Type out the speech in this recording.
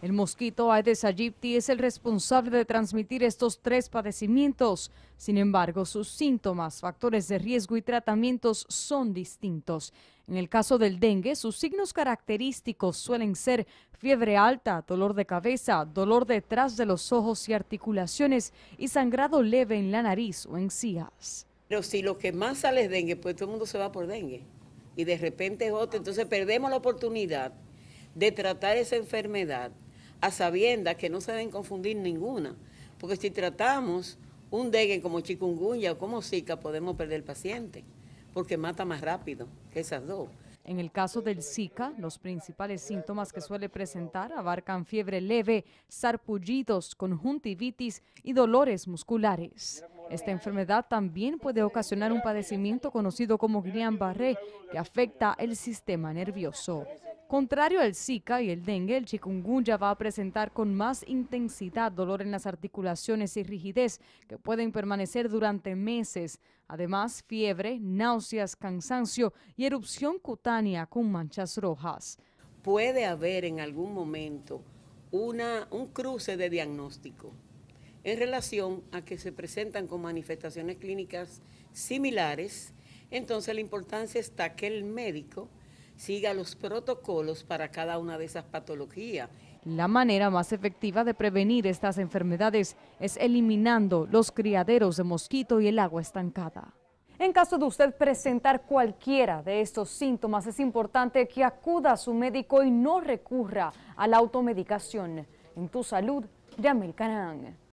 El mosquito Aedes aegypti es el responsable de transmitir estos tres padecimientos. Sin embargo, sus síntomas, factores de riesgo y tratamientos son distintos. En el caso del dengue, sus signos característicos suelen ser fiebre alta, dolor de cabeza, dolor detrás de los ojos y articulaciones y sangrado leve en la nariz o encías. Pero si lo que más sale es dengue, pues todo el mundo se va por dengue y de repente es otro, entonces perdemos la oportunidad de tratar esa enfermedad a sabiendas que no se deben confundir ninguna, porque si tratamos un dengue como chikungunya o como zika, podemos perder el paciente, porque mata más rápido que esas dos. En el caso del Zika, los principales síntomas que suele presentar abarcan fiebre leve, sarpullidos, conjuntivitis y dolores musculares. Esta enfermedad también puede ocasionar un padecimiento conocido como Guillain-Barré, que afecta el sistema nervioso. Contrario al Zika y el dengue, el chikungunya va a presentar con más intensidad dolor en las articulaciones y rigidez que pueden permanecer durante meses. Además, fiebre, náuseas, cansancio y erupción cutánea con manchas rojas. Puede haber en algún momento una, un cruce de diagnóstico en relación a que se presentan con manifestaciones clínicas similares. Entonces la importancia está que el médico siga los protocolos para cada una de esas patologías. La manera más efectiva de prevenir estas enfermedades es eliminando los criaderos de mosquito y el agua estancada. En caso de usted presentar cualquiera de estos síntomas, es importante que acuda a su médico y no recurra a la automedicación. En tu salud, el Canán.